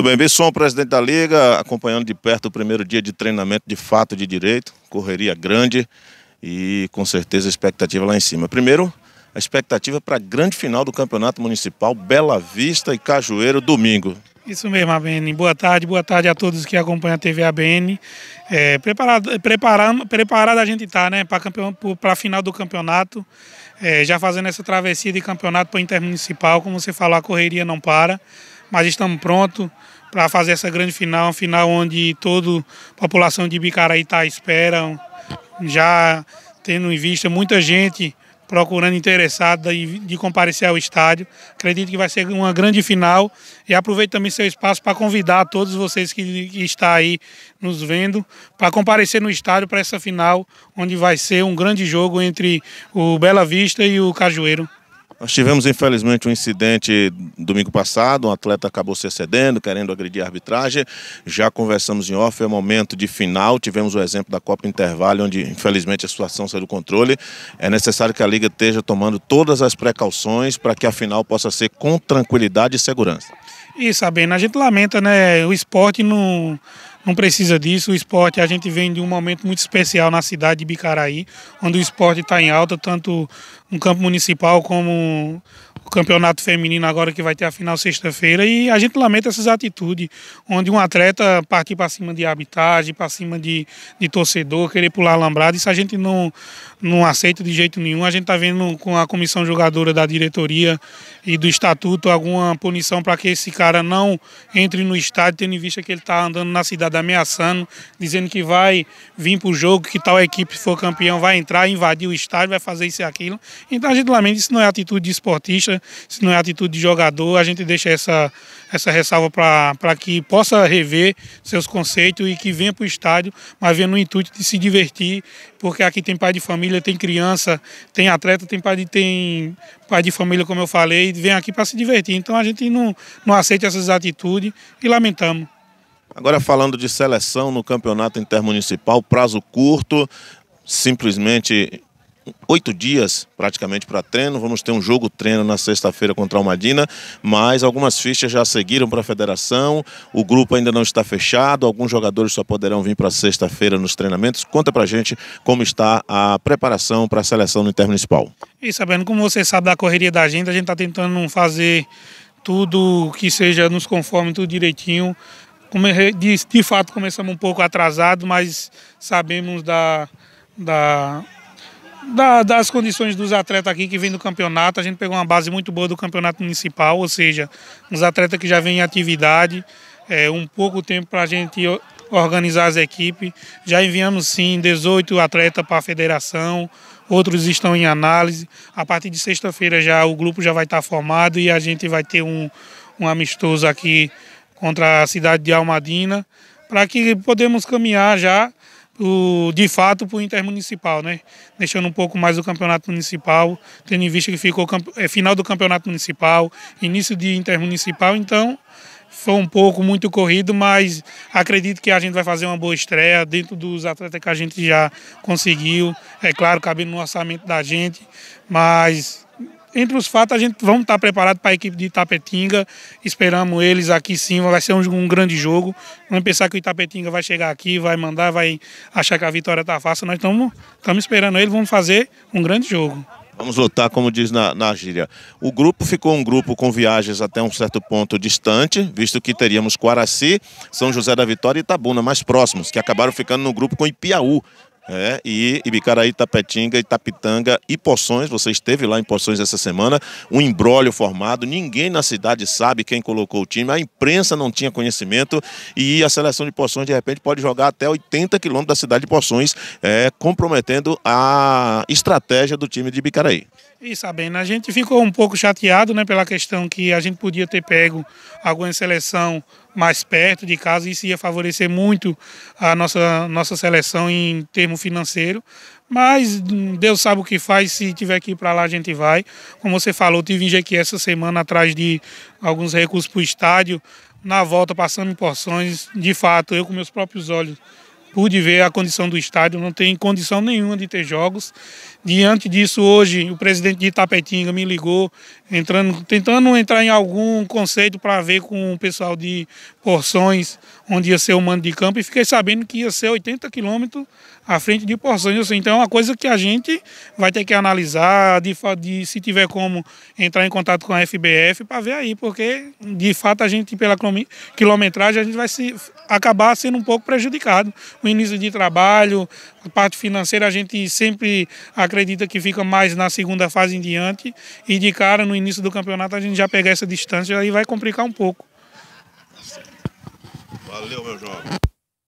Tudo bem, Bisson, presidente da Liga, acompanhando de perto o primeiro dia de treinamento de fato de direito, correria grande e com certeza expectativa lá em cima. Primeiro, a expectativa para a grande final do Campeonato Municipal, Bela Vista e Cajueiro, domingo. Isso mesmo, ABN. Boa tarde, boa tarde a todos que acompanham a TV ABN. É, preparado, preparado, preparado a gente está, né, para a final do campeonato. É, já fazendo essa travessia de campeonato para o Intermunicipal, como você falou, a correria não para mas estamos prontos para fazer essa grande final, uma final onde toda a população de Bicaraí está à espera, já tendo em vista muita gente procurando interessada de comparecer ao estádio. Acredito que vai ser uma grande final e aproveito também seu espaço para convidar todos vocês que, que estão aí nos vendo para comparecer no estádio para essa final, onde vai ser um grande jogo entre o Bela Vista e o Cajueiro. Nós tivemos, infelizmente, um incidente domingo passado, um atleta acabou se excedendo, querendo agredir a arbitragem. Já conversamos em off, é momento de final. Tivemos o exemplo da Copa Intervalo, onde, infelizmente, a situação saiu do controle. É necessário que a Liga esteja tomando todas as precauções para que a final possa ser com tranquilidade e segurança. E sabendo, a gente lamenta, né? O esporte não, não precisa disso. O esporte, a gente vem de um momento muito especial na cidade de Bicaraí, onde o esporte está em alta, tanto um campo municipal como o campeonato feminino agora que vai ter a final sexta-feira e a gente lamenta essas atitudes, onde um atleta partir para cima de habitat, para cima de, de torcedor, querer pular alambrado, isso a gente não, não aceita de jeito nenhum. A gente está vendo com a comissão jogadora da diretoria e do estatuto alguma punição para que esse cara não entre no estádio, tendo em vista que ele está andando na cidade ameaçando, dizendo que vai vir para o jogo, que tal equipe for campeão vai entrar, invadir o estádio, vai fazer isso e aquilo. Então a gente lamenta, isso não é atitude de esportista, isso não é atitude de jogador, a gente deixa essa, essa ressalva para que possa rever seus conceitos e que venha para o estádio, mas venha no intuito de se divertir, porque aqui tem pai de família, tem criança, tem atleta, tem pai de, tem pai de família, como eu falei, vem aqui para se divertir. Então a gente não, não aceita essas atitudes e lamentamos. Agora falando de seleção no campeonato intermunicipal, prazo curto, simplesmente oito dias praticamente para treino. Vamos ter um jogo treino na sexta-feira contra o Almadina, mas algumas fichas já seguiram para a federação. O grupo ainda não está fechado, alguns jogadores só poderão vir para sexta-feira nos treinamentos. Conta para gente como está a preparação para a seleção no Intermunicipal. E sabendo, como você sabe da correria da gente, a gente está tentando fazer tudo que seja nos conforme, tudo direitinho. É, de, de fato, começamos um pouco atrasado, mas sabemos da, da da, das condições dos atletas aqui que vêm do campeonato. A gente pegou uma base muito boa do campeonato municipal, ou seja, os atletas que já vêm em atividade. É, um pouco tempo para a gente organizar as equipes. Já enviamos sim 18 atletas para a federação, outros estão em análise. A partir de sexta-feira já o grupo já vai estar tá formado e a gente vai ter um, um amistoso aqui contra a cidade de Almadina, para que podemos caminhar já o, de fato para o Intermunicipal, né? Deixando um pouco mais o campeonato municipal, tendo em vista que ficou é, final do campeonato municipal, início de Intermunicipal, então foi um pouco muito corrido, mas acredito que a gente vai fazer uma boa estreia dentro dos atletas que a gente já conseguiu. É claro, cabendo no orçamento da gente, mas entre os fatos, a gente vamos estar preparado para a equipe de Itapetinga. Esperamos eles aqui sim, vai ser um, um, grande jogo. Vamos pensar que o Itapetinga vai chegar aqui, vai mandar, vai achar que a vitória está fácil. Nós estamos esperando eles, vamos fazer um grande jogo. Vamos lutar, como diz na, na gíria. O grupo ficou um grupo com viagens até um certo ponto distante, visto que teríamos Quaraci, São José da Vitória e Itabuna mais próximos, que acabaram ficando no grupo com Ipiaú, é, e Ibicaraí, Tapetinga, Itapitanga e Poções, você esteve lá em Poções essa semana, um embrólio formado, ninguém na cidade sabe quem colocou o time, a imprensa não tinha conhecimento e a seleção de Poções de repente pode jogar até 80 quilômetros da cidade de Poções, é, comprometendo a estratégia do time de Ibicaraí. E sabendo, a gente ficou um pouco chateado né, pela questão que a gente podia ter pego alguma seleção mais perto de casa, isso ia favorecer muito a nossa, nossa seleção em termo financeiro. Mas Deus sabe o que faz, se tiver que ir para lá a gente vai. Como você falou, tive em aqui essa semana atrás de alguns recursos para o estádio, na volta passando em porções, de fato, eu com meus próprios olhos pude ver a condição do estádio, não tem condição nenhuma de ter jogos. Diante disso, hoje o presidente de Itapetinga me ligou, entrando, tentando entrar em algum conceito para ver com o pessoal de Porções, onde ia ser o mando de campo, e fiquei sabendo que ia ser 80 quilômetros à frente de Porções. Então é uma coisa que a gente vai ter que analisar, de, de se tiver como entrar em contato com a FBF para ver aí, porque de fato a gente, pela quilometragem, a gente vai se, acabar sendo um pouco prejudicado o início de trabalho, a parte financeira a gente sempre acredita que fica mais na segunda fase em diante e de cara no início do campeonato a gente já pega essa distância e aí vai complicar um pouco. Valeu, meu jovem.